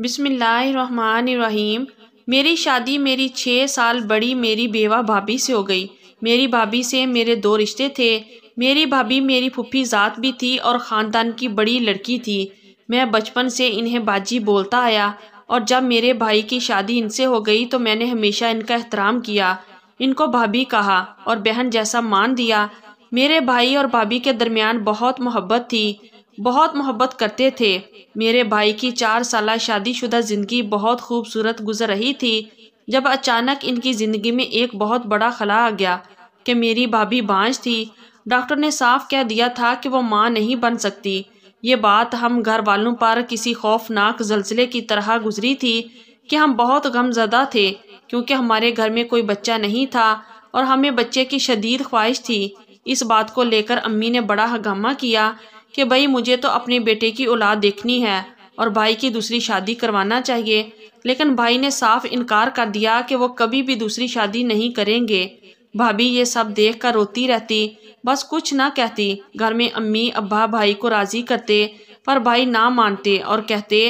बिसमीम मेरी शादी मेरी छः साल बड़ी मेरी बेवा भाभी से हो गई मेरी भाभी से मेरे दो रिश्ते थे मेरी भाभी मेरी फुफी ज़ात भी थी और ख़ानदान की बड़ी लड़की थी मैं बचपन से इन्हें बाजी बोलता आया और जब मेरे भाई की शादी इनसे हो गई तो मैंने हमेशा इनका एहतराम किया इनको भाभी कहा और बहन जैसा मान दिया मेरे भाई और भाभी के दरमियान बहुत मोहब्बत थी बहुत मोहब्बत करते थे मेरे भाई की चार साल शादीशुदा ज़िंदगी बहुत खूबसूरत गुजर रही थी जब अचानक इनकी ज़िंदगी में एक बहुत बड़ा खला आ गया कि मेरी भाभी बांझ थी डॉक्टर ने साफ कह दिया था कि वो माँ नहीं बन सकती ये बात हम घर वालों पर किसी खौफनाक जलसले की तरह गुजरी थी कि हम बहुत गमजदा थे क्योंकि हमारे घर में कोई बच्चा नहीं था और हमें बच्चे की शदीद ख्वाहिश थी इस बात को लेकर अम्मी ने बड़ा हंगामा किया कि भाई मुझे तो अपने बेटे की औलाद देखनी है और भाई की दूसरी शादी करवाना चाहिए लेकिन भाई ने साफ इनकार कर दिया कि वो कभी भी दूसरी शादी नहीं करेंगे भाभी ये सब देख कर रोती रहती बस कुछ ना कहती घर में अम्मी अब्बा भाई को राज़ी करते पर भाई ना मानते और कहते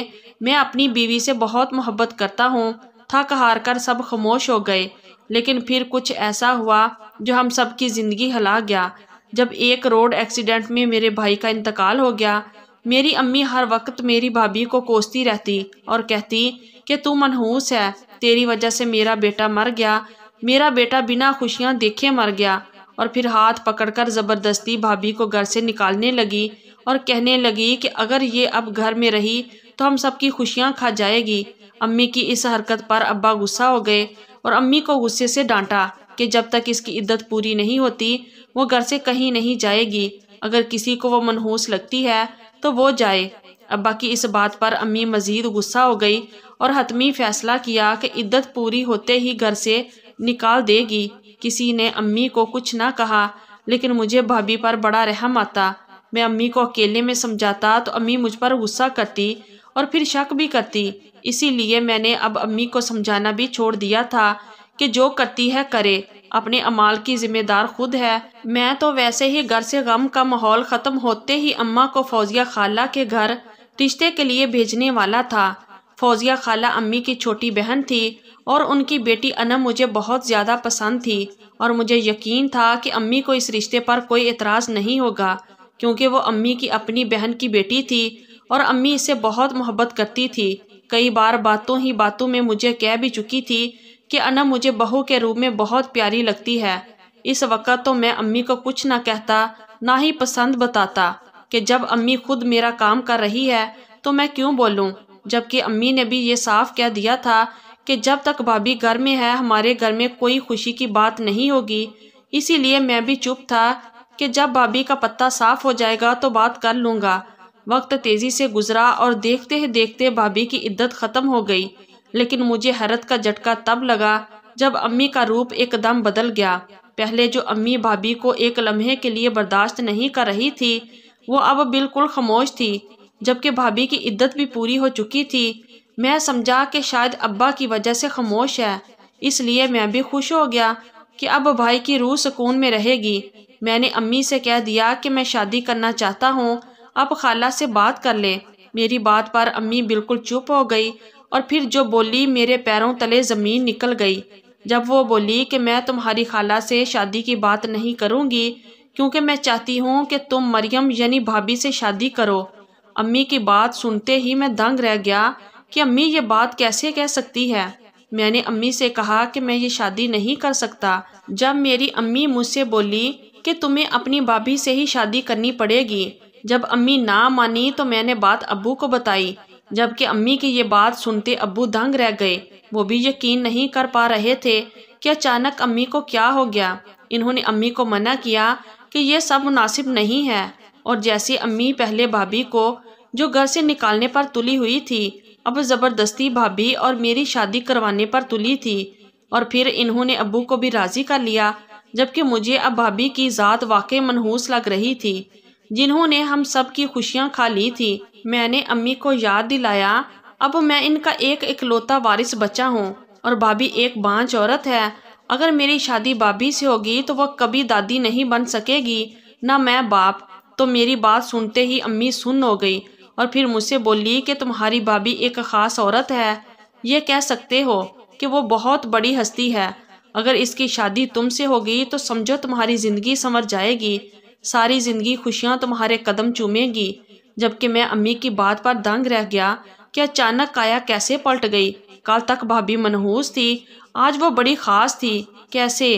मैं अपनी बीवी से बहुत मोहब्बत करता हूँ थक हार कर सब खामोश हो गए लेकिन फिर कुछ ऐसा हुआ जो हम सब की ज़िंदगी हिला गया जब एक रोड एक्सीडेंट में मेरे भाई का इंतकाल हो गया मेरी अम्मी हर वक्त मेरी भाभी को कोसती रहती और कहती कि तू मनहूस है तेरी वजह से मेरा बेटा मर गया मेरा बेटा बिना खुशियाँ देखे मर गया और फिर हाथ पकड़कर ज़बरदस्ती भाभी को घर से निकालने लगी और कहने लगी कि अगर ये अब घर में रही तो हम सबकी खुशियाँ खा जाएगी अम्मी की इस हरकत पर अब्बा गुस्सा हो गए और अम्मी को गुस्से से डांटा कि जब तक इसकी इद्दत पूरी नहीं होती वो घर से कहीं नहीं जाएगी अगर किसी को वो मनहूस लगती है तो वो जाए अब्बा की इस बात पर अम्मी मज़ीद गुस्सा हो गई और हतमी फ़ैसला किया कि इद्दत पूरी होते ही घर से निकाल देगी किसी ने अम्मी को कुछ ना कहा लेकिन मुझे भाभी पर बड़ा रहम आता मैं अम्मी को अकेले में समझाता तो अम्मी मुझ पर गुस्सा करती और फिर शक भी करती इसीलिए मैंने अब अम्मी को समझाना भी छोड़ दिया था कि जो करती है करे अपने अमाल की जिम्मेदार खुद है मैं तो वैसे ही घर से गम का माहौल ख़त्म होते ही अम्मा को फौजिया खाला के घर रिश्ते के लिए भेजने वाला था फौजिया खाला अम्मी की छोटी बहन थी और उनकी बेटी अनम मुझे बहुत ज़्यादा पसंद थी और मुझे यकीन था कि अम्मी को इस रिश्ते पर कोई एतराज़ नहीं होगा क्योंकि वो अम्मी की अपनी बहन की बेटी थी और अम्मी इससे बहुत मोहब्बत करती थी कई बार बातों ही बातों में मुझे कह भी चुकी थी कि अना मुझे बहू के रूप में बहुत प्यारी लगती है इस वक्त तो मैं अम्मी को कुछ ना कहता ना ही पसंद बताता कि जब अम्मी खुद मेरा काम कर रही है तो मैं क्यों बोलूं जबकि अम्मी ने भी ये साफ कह दिया था कि जब तक भाभी घर में है हमारे घर में कोई खुशी की बात नहीं होगी इसीलिए मैं भी चुप था कि जब भाभी का पत्ता साफ हो जाएगा तो बात कर लूँगा वक्त तेज़ी से गुजरा और देखते ही देखते भाभी की इद्दत ख़त्म हो गई लेकिन मुझे हैरत का झटका तब लगा जब अम्मी का रूप एकदम बदल गया पहले जो अम्मी भाभी को एक लम्हे के लिए बर्दाश्त नहीं कर रही थी वो अब बिल्कुल खामोश थी जबकि भाभी की इद्दत भी पूरी हो चुकी थी मैं समझा कि शायद अब्बा की वजह से खामोश है इसलिए मैं भी खुश हो गया कि अब भाई की रूह सुकून में रहेगी मैंने अम्मी से कह दिया कि मैं शादी करना चाहता हूँ अब खाला से बात कर ले मेरी बात पर अम्मी बिल्कुल चुप हो गई और फिर जो बोली मेरे पैरों तले ज़मीन निकल गई जब वो बोली कि मैं तुम्हारी खाला से शादी की बात नहीं करूँगी क्योंकि मैं चाहती हूँ कि तुम मरियम यानी भाभी से शादी करो अम्मी की बात सुनते ही मैं दंग रह गया कि अम्मी ये बात कैसे कह सकती है मैंने अम्मी से कहा कि मैं ये शादी नहीं कर सकता जब मेरी अम्मी मुझसे बोली कि तुम्हें अपनी भाभी से ही शादी करनी पड़ेगी जब अम्मी ना मानी तो मैंने बात अबू को बताई जबकि अम्मी की ये बात सुनते अबू दंग रह गए वो भी यकीन नहीं कर पा रहे थे कि अचानक अम्मी को क्या हो गया इन्होंने अम्मी को मना किया कि यह सब मुनासिब नहीं है और जैसे अम्मी पहले भाभी को जो घर से निकालने पर तुली हुई थी अब ज़बरदस्ती भाभी और मेरी शादी करवाने पर तुली थी और फिर इन्होंने अबू को भी राज़ी कर लिया जबकि मुझे अब भाभी की ज़ात वाकई मनहूस लग रही थी जिन्होंने हम सब की खुशियाँ खा ली थी मैंने अम्मी को याद दिलाया अब मैं इनका एक इकलौता वारिस बचा हूँ और भाभी एक बाँच औरत है अगर मेरी शादी भाभी से होगी तो वह कभी दादी नहीं बन सकेगी ना मैं बाप तो मेरी बात सुनते ही अम्मी सुन हो गई और फिर मुझसे बोली कि तुम्हारी भाभी एक ख़ास औरत है ये कह सकते हो कि वो बहुत बड़ी हस्ती है अगर इसकी शादी तुमसे होगी तो समझो तुम्हारी ज़िंदगी समझ जाएगी सारी ज़िंदगी खुशियाँ तुम्हारे कदम चूमेंगी जबकि मैं अम्मी की बात पर दंग रह गया कि अचानक काया कैसे पलट गई कल तक भाभी मनहूस थी आज वो बड़ी ख़ास थी कैसे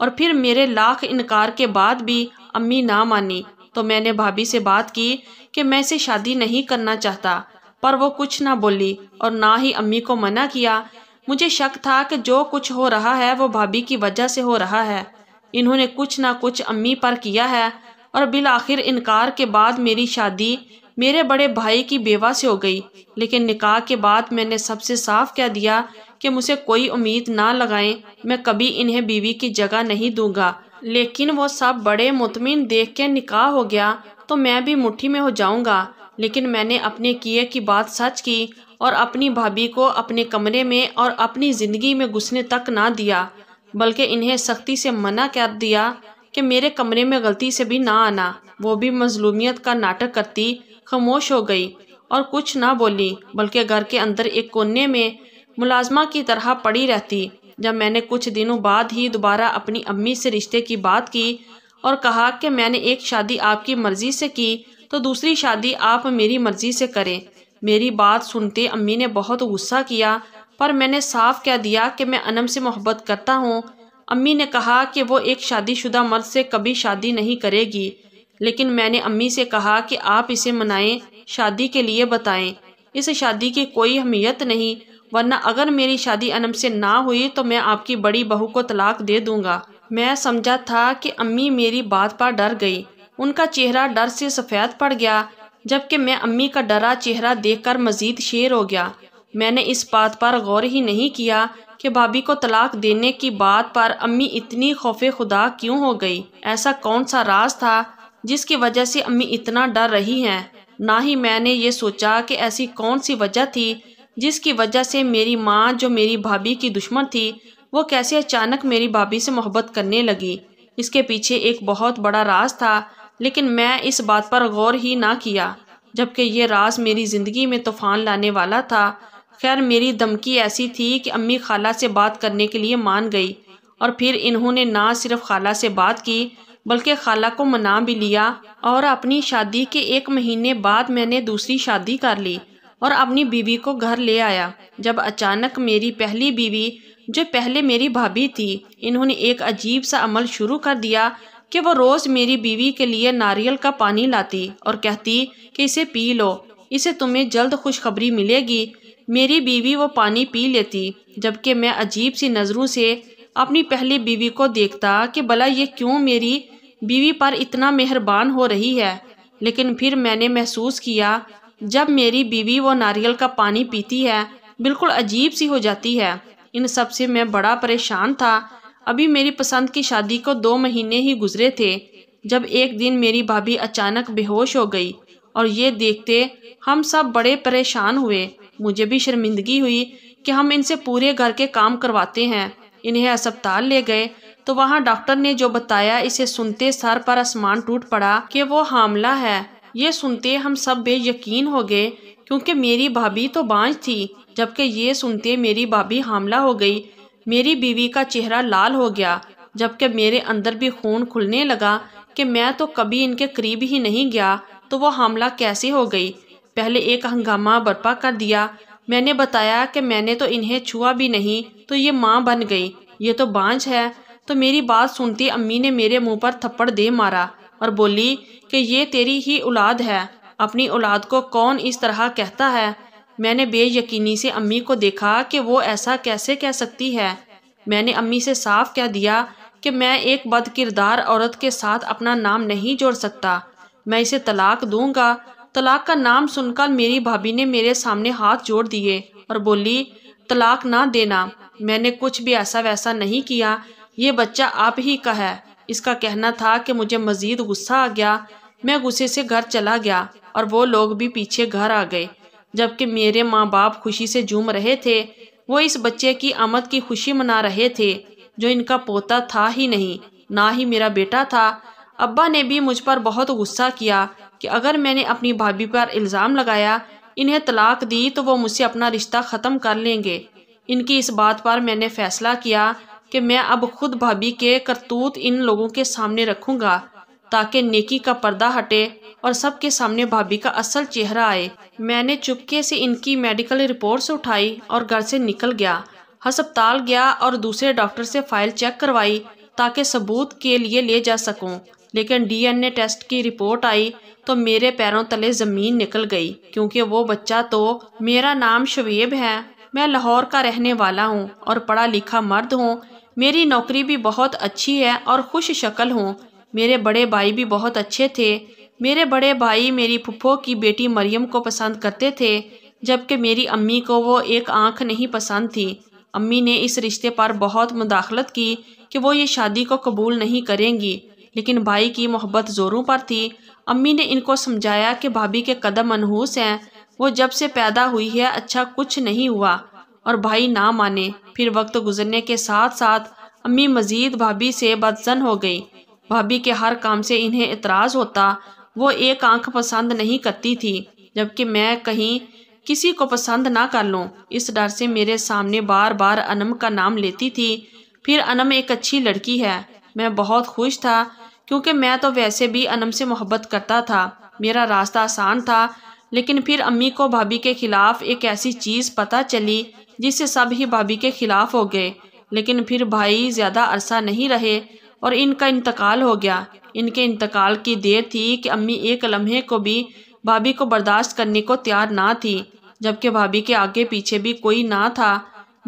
और फिर मेरे लाख इनकार के बाद भी अम्मी ना मानी तो मैंने भाभी से बात की कि मैं इसे शादी नहीं करना चाहता पर वो कुछ ना बोली और ना ही अम्मी को मना किया मुझे शक था कि जो कुछ हो रहा है वो भाभी की वजह से हो रहा है इन्होंने कुछ ना कुछ अम्मी पर किया है और बिल आखिर इनकार के बाद मेरी शादी मेरे बड़े भाई की बेवा से हो गई लेकिन निकाह के बाद मैंने सबसे साफ कह दिया कि मुझे कोई उम्मीद ना लगाएं मैं कभी इन्हें बीवी की जगह नहीं दूंगा लेकिन वो सब बड़े मुतमिन देख के निकाह हो गया तो मैं भी मुट्ठी में हो जाऊंगा लेकिन मैंने अपने किए की बात सच की और अपनी भाभी को अपने कमरे में और अपनी ज़िंदगी में घुसने तक ना दिया बल्कि इन्हें सख्ती से मना कर दिया कि मेरे कमरे में गलती से भी ना आना वो भी मजलूमियत का नाटक करती खामोश हो गई और कुछ ना बोली बल्कि घर के अंदर एक कोने में मुलाजमा की तरह पड़ी रहती जब मैंने कुछ दिनों बाद ही दोबारा अपनी अम्मी से रिश्ते की बात की और कहा कि मैंने एक शादी आपकी मर्ज़ी से की तो दूसरी शादी आप मेरी मर्ज़ी से करें मेरी बात सुनते अम्मी ने बहुत गुस्सा किया पर मैंने साफ कह दिया कि मैं अनम से मोहब्बत करता हूँ अम्मी ने कहा कि वो एक शादीशुदा मर्द से कभी शादी नहीं करेगी लेकिन मैंने अम्मी से कहा कि आप इसे मनाएं शादी के लिए बताएं इस शादी की कोई अहमियत नहीं वरना अगर मेरी शादी अनम से ना हुई तो मैं आपकी बड़ी बहू को तलाक दे दूंगा मैं समझा था कि अम्मी मेरी बात पर डर गई उनका चेहरा डर से सफ़ेद पड़ गया जबकि मैं अम्मी का डरा चेहरा देखकर मज़ीद शेर हो गया मैंने इस बात पर गौर ही नहीं किया कि भाभी को तलाक देने की बात पर अम्मी इतनी खौफ खुदा क्यों हो गई ऐसा कौन सा राज था जिसकी वजह से अम्मी इतना डर रही हैं ना ही मैंने ये सोचा कि ऐसी कौन सी वजह थी जिसकी वजह से मेरी माँ जो मेरी भाभी की दुश्मन थी वो कैसे अचानक मेरी भाभी से मोहब्बत करने लगी इसके पीछे एक बहुत बड़ा राज था लेकिन मैं इस बात पर गौर ही ना किया जबकि ये राज मेरी ज़िंदगी में तूफ़ान लाने वाला था खैर मेरी धमकी ऐसी थी कि अम्मी खाला से बात करने के लिए मान गई और फिर इन्होंने ना सिर्फ खाला से बात की बल्कि खाला को मना भी लिया और अपनी शादी के एक महीने बाद मैंने दूसरी शादी कर ली और अपनी बीवी को घर ले आया जब अचानक मेरी पहली बीवी जो पहले मेरी भाभी थी इन्होंने एक अजीब सा अमल शुरू कर दिया कि वो रोज़ मेरी बीवी के लिए नारियल का पानी लाती और कहती कि इसे पी लो इसे तुम्हें जल्द खुशखबरी मिलेगी मेरी बीवी वो पानी पी लेती जबकि मैं अजीब सी नज़रों से अपनी पहली बीवी को देखता कि भला ये क्यों मेरी बीवी पर इतना मेहरबान हो रही है लेकिन फिर मैंने महसूस किया जब मेरी बीवी वो नारियल का पानी पीती है बिल्कुल अजीब सी हो जाती है इन सब से मैं बड़ा परेशान था अभी मेरी पसंद की शादी को दो महीने ही गुजरे थे जब एक दिन मेरी भाभी अचानक बेहोश हो गई और ये देखते हम सब बड़े परेशान हुए मुझे भी शर्मिंदगी हुई कि हम इनसे पूरे घर के काम करवाते हैं इन्हें अस्पताल ले गए तो वहाँ डॉक्टर ने जो बताया इसे सुनते सर पर आसमान टूट पड़ा कि वो हामला है ये सुनते हम सब बेयकीन हो गए क्योंकि मेरी भाभी तो बांझ थी जबकि ये सुनते मेरी भाभी हामला हो गई मेरी बीवी का चेहरा लाल हो गया जबकि मेरे अंदर भी खून खुलने लगा कि मैं तो कभी इनके करीब ही नहीं गया तो वो हमला कैसे हो गई पहले एक हंगामा बर्पा कर दिया मैंने बताया कि मैंने तो इन्हें छुआ भी नहीं तो ये माँ बन गई ये तो बांझ है तो मेरी बात सुनती अम्मी ने मेरे मुंह पर थप्पड़ दे मारा और बोली कि ये तेरी ही औलाद है अपनी औलाद को कौन इस तरह कहता है मैंने बेयकीनी से अम्मी को देखा कि वो ऐसा कैसे कह सकती है मैंने अम्मी से साफ कह दिया कि मैं एक बद किरदार औरत के साथ अपना नाम नहीं जोड़ सकता मैं इसे तलाक दूंगा तलाक का नाम सुनकर मेरी भाभी ने मेरे सामने हाथ जोड़ दिए और बोली तलाक ना देना मैंने कुछ भी ऐसा वैसा नहीं किया ये बच्चा आप ही का है इसका कहना था कि मुझे मज़ीद गुस्सा आ गया मैं गुस्से से घर चला गया और वो लोग भी पीछे घर आ गए जबकि मेरे माँ बाप खुशी से झूम रहे थे वो इस बच्चे की आमद की खुशी मना रहे थे जो इनका पोता था ही नहीं ना ही मेरा बेटा था अब्बा ने भी मुझ पर बहुत गुस्सा किया कि अगर मैंने अपनी भाभी पर इल्ज़ाम लगाया इन्हें तलाक दी तो वो मुझसे अपना रिश्ता ख़त्म कर लेंगे इनकी इस बात पर मैंने फ़ैसला किया कि मैं अब खुद भाभी के करतूत इन लोगों के सामने रखूँगा ताकि नेकी का पर्दा हटे और सबके सामने भाभी का असल चेहरा आए मैंने चुपके से इनकी मेडिकल रिपोर्ट्स उठाई और घर से निकल गया हस्पताल गया और दूसरे डॉक्टर से फ़ाइल चेक करवाई ताकि सबूत के लिए ले जा सकूं। लेकिन डीएनए टेस्ट की रिपोर्ट आई तो मेरे पैरों तले ज़मीन निकल गई क्योंकि वो बच्चा तो मेरा नाम शवेब है मैं लाहौर का रहने वाला हूँ और पढ़ा लिखा मर्द हूँ मेरी नौकरी भी बहुत अच्छी है और खुश शक्ल हूँ मेरे बड़े भाई भी बहुत अच्छे थे मेरे बड़े भाई मेरी फुफो की बेटी मरियम को पसंद करते थे जबकि मेरी अम्मी को वो एक आंख नहीं पसंद थी अम्मी ने इस रिश्ते पर बहुत मुदाखलत की कि वो ये शादी को कबूल नहीं करेंगी लेकिन भाई की मोहब्बत ज़ोरों पर थी अम्मी ने इनको समझाया कि भाभी के कदम अनहूस हैं वो जब से पैदा हुई है अच्छा कुछ नहीं हुआ और भाई ना माने फिर वक्त गुजरने के साथ साथ अम्मी मज़ीद भाभी से बदजन हो गई भाभी के हर काम से इन्हें इतराज होता वो एक आंख पसंद नहीं करती थी जबकि मैं कहीं किसी को पसंद ना कर लूँ इस डर से मेरे सामने बार बार अनम का नाम लेती थी फिर अनम एक अच्छी लड़की है मैं बहुत खुश था क्योंकि मैं तो वैसे भी अनम से मोहब्बत करता था मेरा रास्ता आसान था लेकिन फिर अम्मी को भाभी के ख़िलाफ़ एक ऐसी चीज़ पता चली जिससे सब ही भाभी के ख़िलाफ़ हो गए लेकिन फिर भाई ज़्यादा अरसा नहीं रहे और इनका इंतकाल हो गया इनके इंतकाल की देर थी कि अम्मी एक लम्हे को भी भाभी को बर्दाश्त करने को तैयार ना थी जबकि भाभी के आगे पीछे भी कोई ना था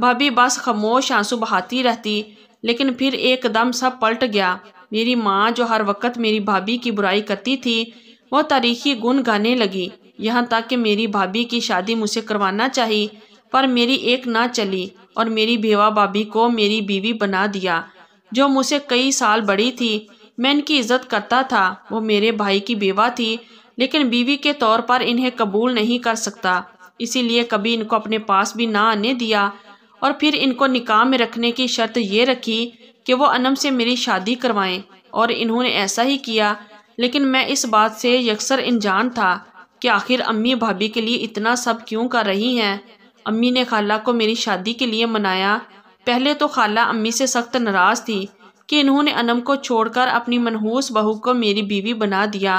भाभी बस खामोश आंसू बहाती रहती लेकिन फिर एकदम सब पलट गया मेरी माँ जो हर वक्त मेरी भाभी की बुराई करती थी वह तारीखी गुन गाने लगी यहाँ तक कि मेरी भाभी की शादी मुझसे करवाना चाहिए पर मेरी एक ना चली और मेरी बेवा भाभी को मेरी बीवी बना दिया जो मुझसे कई साल बड़ी थी मैं इनकी इज्जत करता था वो मेरे भाई की बेवा थी लेकिन बीवी के तौर पर इन्हें कबूल नहीं कर सकता इसीलिए कभी इनको अपने पास भी ना आने दिया और फिर इनको निकाह में रखने की शर्त ये रखी कि वो अनम से मेरी शादी करवाएं और इन्होंने ऐसा ही किया लेकिन मैं इस बात से यकसर अनजान था कि आखिर अम्मी भाभी के लिए इतना सब क्यों कर रही हैं अम्मी ने खाला को मेरी शादी के लिए मनाया पहले तो खाला अम्मी से सख्त नाराज़ थी कि इन्होंने अनम को छोड़कर अपनी मनहूस बहू को मेरी बीवी बना दिया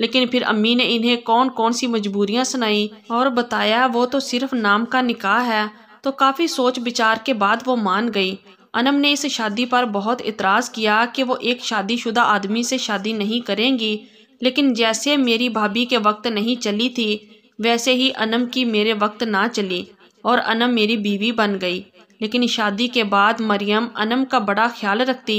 लेकिन फिर अम्मी ने इन्हें कौन कौन सी मजबूरियाँ सुनाई और बताया वो तो सिर्फ नाम का निकाह है तो काफ़ी सोच विचार के बाद वो मान गई अनम ने इस शादी पर बहुत इतराज़ किया कि वो एक शादीशुदा आदमी से शादी नहीं करेंगी लेकिन जैसे मेरी भाभी के वक्त नहीं चली थी वैसे ही अनम की मेरे वक्त ना चली और अनम मेरी बीवी बन गई लेकिन शादी के बाद मरियम अनम का बड़ा ख्याल रखती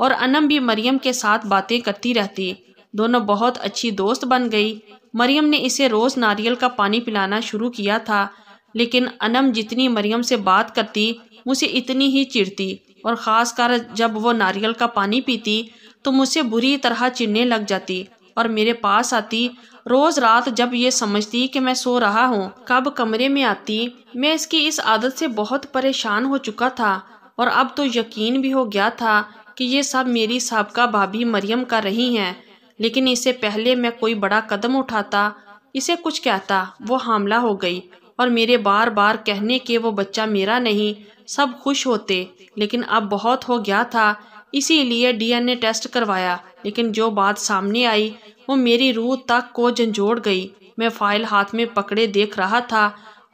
और अनम भी मरियम के साथ बातें करती रहती दोनों बहुत अच्छी दोस्त बन गई मरियम ने इसे रोज़ नारियल का पानी पिलाना शुरू किया था लेकिन अनम जितनी मरियम से बात करती मुझसे इतनी ही चिढ़ती और ख़ासकर जब वो नारियल का पानी पीती तो मुझसे बुरी तरह चिढ़ने लग जाती और मेरे पास आती रोज़ रात जब ये समझती कि मैं सो रहा हूँ कब कमरे में आती मैं इसकी इस आदत से बहुत परेशान हो चुका था और अब तो यकीन भी हो गया था कि ये सब मेरी सबका भाभी मरियम का रही हैं लेकिन इससे पहले मैं कोई बड़ा कदम उठाता इसे कुछ कहता वो हमला हो गई और मेरे बार बार कहने के वो बच्चा मेरा नहीं सब खुश होते लेकिन अब बहुत हो गया था इसीलिए डीएनए टेस्ट करवाया लेकिन जो बात सामने आई वो मेरी रूह तक को झंझोड़ गई मैं फाइल हाथ में पकड़े देख रहा था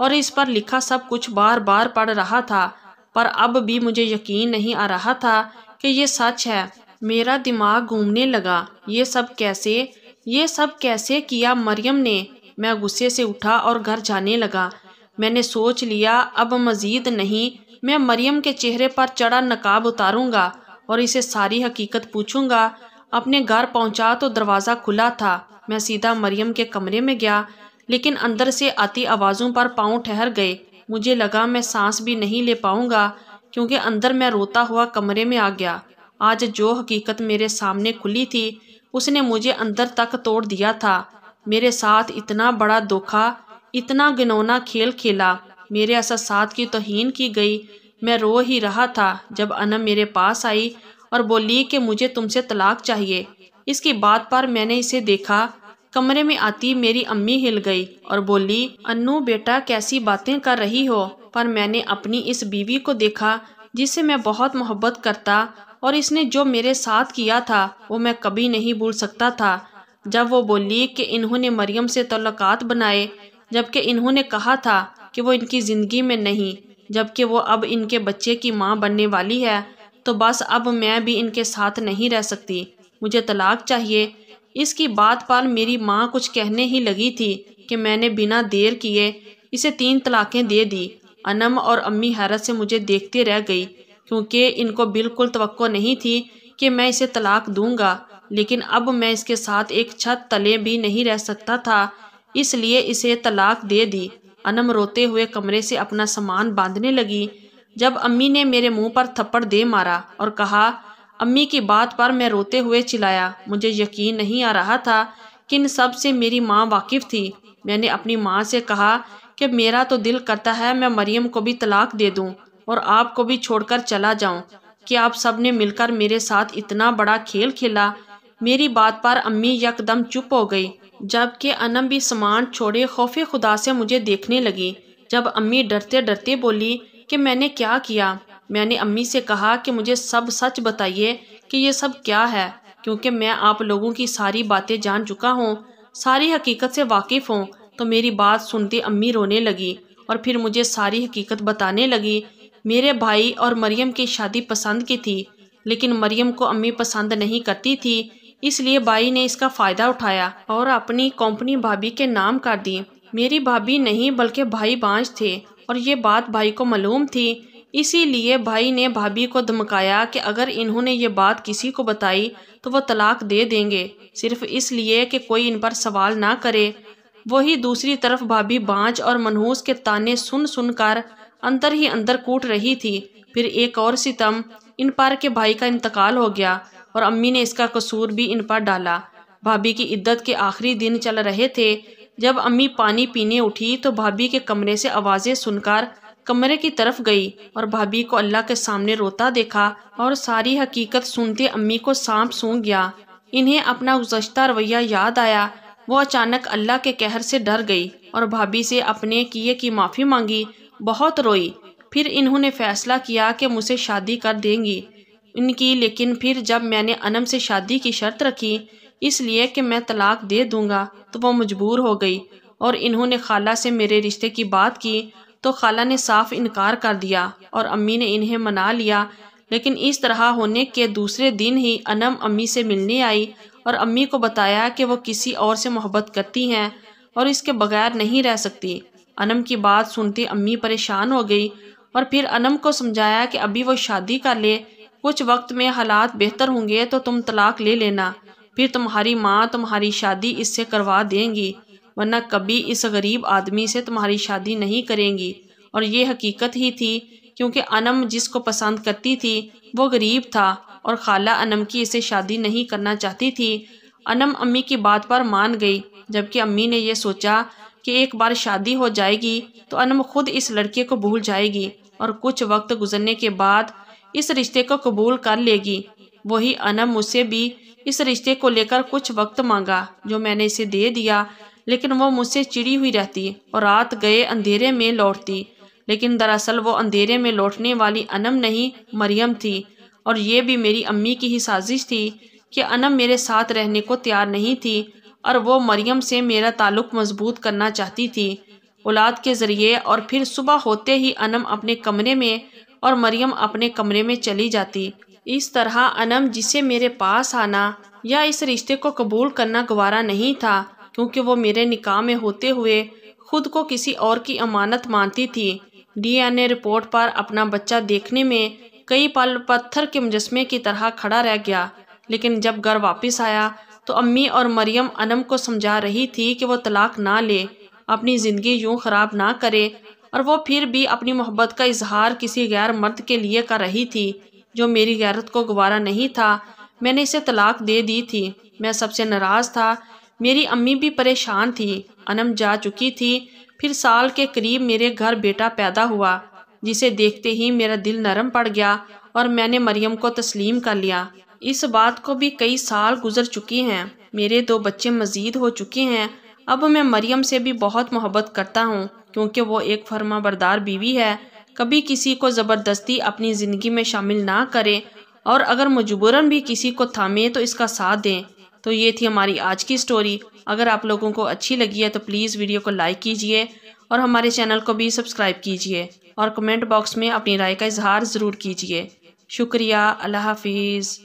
और इस पर लिखा सब कुछ बार बार पढ़ रहा था पर अब भी मुझे यकीन नहीं आ रहा था कि ये सच है मेरा दिमाग घूमने लगा ये सब कैसे ये सब कैसे किया मरियम ने मैं गुस्से से उठा और घर जाने लगा मैंने सोच लिया अब मज़ीद नहीं मैं मरियम के चेहरे पर चढ़ा नकाब उतारूंगा और इसे सारी हकीकत पूछूंगा अपने घर पहुंचा तो दरवाज़ा खुला था मैं सीधा मरियम के कमरे में गया लेकिन अंदर से आती आवाज़ों पर पाँव ठहर गए मुझे लगा मैं सांस भी नहीं ले पाऊंगा क्योंकि अंदर मैं रोता हुआ कमरे में आ गया आज जो हकीकत मेरे सामने खुली थी उसने मुझे अंदर तक तोड़ दिया था मेरे साथ इतना बड़ा धोखा इतना गिनौना खेल खेला मेरे साथ की तोहन की गई मैं रो ही रहा था जब अनम मेरे पास आई और बोली कि मुझे तुमसे तलाक चाहिए इसकी बात पर मैंने इसे देखा कमरे में आती मेरी अम्मी हिल गई और बोली अन्नू बेटा कैसी बातें कर रही हो पर मैंने अपनी इस बीवी को देखा जिसे मैं बहुत मोहब्बत करता और इसने जो मेरे साथ किया था वो मैं कभी नहीं भूल सकता था जब वो बोली कि इन्होंने मरियम से तल्लक़ात बनाए जबकि इन्होंने कहा था कि वो इनकी ज़िंदगी में नहीं जबकि वो अब इनके बच्चे की माँ बनने वाली है तो बस अब मैं भी इनके साथ नहीं रह सकती मुझे तलाक चाहिए इसकी बात पर मेरी माँ कुछ कहने ही लगी थी कि मैंने बिना देर किए इसे तीन तलाक़ें दे दी अनम और अम्मी हैरत से मुझे देखती रह गई क्योंकि इनको बिल्कुल तो नहीं थी कि मैं इसे तलाक दूंगा लेकिन अब मैं इसके साथ एक छत तले भी नहीं रह सकता था इसलिए इसे तलाक दे दी अनम रोते हुए कमरे से अपना सामान बांधने लगी जब अम्मी ने मेरे मुंह पर थप्पड़ दे मारा और कहा अम्मी की बात पर मैं रोते हुए चिल्लाया मुझे यकीन नहीं आ रहा था कि इन सब से मेरी माँ वाकिफ़ थी मैंने अपनी माँ से कहा कि मेरा तो दिल करता है मैं मरियम को भी तलाक दे दूँ और आपको भी छोड़कर चला जाऊँ कि आप सब ने मिलकर मेरे साथ इतना बड़ा खेल खेला मेरी बात पर अम्मी यकदम चुप हो गई जबकि अनम भी सामान छोड़े खौफे खुदा से मुझे देखने लगी जब अम्मी डरते डरते बोली कि मैंने क्या किया मैंने अम्मी से कहा कि मुझे सब सच बताइए कि यह सब क्या है क्योंकि मैं आप लोगों की सारी बातें जान चुका हूँ सारी हकीकत से वाकिफ़ हूँ तो मेरी बात सुनते अम्मी रोने लगी और फिर मुझे सारी हकीकत बताने लगी मेरे भाई और मरियम की शादी पसंद की थी लेकिन मरियम को अम्मी पसंद नहीं करती थी इसलिए बाई ने इसका फ़ायदा उठाया और अपनी कंपनी भाभी के नाम कर दी मेरी भाभी नहीं बल्कि भाई बांझ थे और ये बात भाई को मालूम थी इसीलिए भाई ने भाभी को धमकाया कि अगर इन्होंने ये बात किसी को बताई तो वो तलाक दे देंगे सिर्फ इसलिए कि कोई इन पर सवाल ना करे वही दूसरी तरफ भाभी बांझ और मनहूस के ताने सुन सुन कर अंदर ही अंदर कूट रही थी फिर एक और सितम इन पर के भाई का इंतकाल हो गया और अम्मी ने इसका कसूर भी इन पर डाला भाभी की इद्दत के आखिरी दिन चल रहे थे जब अम्मी पानी पीने उठी तो भाभी के कमरे से आवाज़ें सुनकर कमरे की तरफ गई और भाभी को अल्लाह के सामने रोता देखा और सारी हकीकत सुनते अम्मी को सांप सूंघ गया इन्हें अपना गुजश्ता रवैया याद आया वो अचानक अल्लाह के कहर से डर गई और भाभी से अपने किए की माफ़ी मांगी बहुत रोई फिर इन्होंने फैसला किया कि मुझसे शादी कर देंगी इनकी लेकिन फिर जब मैंने अनम से शादी की शर्त रखी इसलिए कि मैं तलाक दे दूंगा तो वो मजबूर हो गई और इन्होंने खाला से मेरे रिश्ते की बात की तो खाला ने साफ इनकार कर दिया और अम्मी ने इन्हें मना लिया लेकिन इस तरह होने के दूसरे दिन ही अनम अम्मी से मिलने आई और अम्मी को बताया कि वह किसी और से मोहब्बत करती हैं और इसके बगैर नहीं रह सकती अनम की बात सुनते अम्मी परेशान हो गई और फिर अनम को समझाया कि अभी वो शादी कर ले कुछ वक्त में हालात बेहतर होंगे तो तुम तलाक ले लेना फिर तुम्हारी माँ तुम्हारी शादी इससे करवा देंगी वरना कभी इस गरीब आदमी से तुम्हारी शादी नहीं करेंगी और ये हकीकत ही थी क्योंकि अनम जिसको पसंद करती थी वो गरीब था और खाला अनम की इसे शादी नहीं करना चाहती थी अनम अम्मी की बात पर मान गई जबकि अम्मी ने यह सोचा कि एक बार शादी हो जाएगी तो अनम खुद इस लड़के को भूल जाएगी और कुछ वक्त गुजरने के बाद इस रिश्ते को कबूल कर लेगी वही अनम मुझसे भी इस रिश्ते को लेकर कुछ वक्त मांगा जो मैंने इसे दे दिया लेकिन वो मुझसे चिड़ी हुई रहती और रात गए अंधेरे में लौटती लेकिन दरअसल वो अंधेरे में लौटने वाली अनम नहीं मरियम थी और ये भी मेरी अम्मी की ही साजिश थी कि अनम मेरे साथ रहने को तैयार नहीं थी और वो मरियम से मेरा ताल्लुक़ मजबूत करना चाहती थी औलाद के ज़रिए और फिर सुबह होते ही अनम अपने कमरे में और मरियम अपने कमरे में चली जाती इस तरह अनम जिसे मेरे पास आना या इस रिश्ते को कबूल करना गवारा नहीं था क्योंकि वो मेरे निकाह में होते हुए खुद को किसी और की अमानत मानती थी डीएनए रिपोर्ट पर अपना बच्चा देखने में कई पल पत्थर के मुजस्मे की तरह खड़ा रह गया लेकिन जब घर वापस आया तो अम्मी और मरियम अनम को समझा रही थी कि वो तलाक ना ले अपनी ज़िंदगी यूं ख़राब ना करे और वो फिर भी अपनी मोहब्बत का इजहार किसी गैर मर्द के लिए कर रही थी जो मेरी गैरत को गवारा नहीं था मैंने इसे तलाक दे दी थी मैं सबसे नाराज़ था मेरी अम्मी भी परेशान थी अनम जा चुकी थी फिर साल के करीब मेरे घर बेटा पैदा हुआ जिसे देखते ही मेरा दिल नरम पड़ गया और मैंने मरियम को तस्लीम कर लिया इस बात को भी कई साल गुजर चुकी हैं मेरे दो बच्चे मज़ीद हो चुके हैं अब मैं मरियम से भी बहुत मोहब्बत करता हूँ क्योंकि वो एक फर्मा बरदार बीवी है कभी किसी को ज़बरदस्ती अपनी ज़िंदगी में शामिल ना करें और अगर मजबूरन भी किसी को थामे तो इसका साथ दें तो ये थी हमारी आज की स्टोरी अगर आप लोगों को अच्छी लगी है तो प्लीज़ वीडियो को लाइक कीजिए और हमारे चैनल को भी सब्सक्राइब कीजिए और कमेंट बॉक्स में अपनी राय का इजहार ज़रूर कीजिए शुक्रिया अल्लाह हाफिज़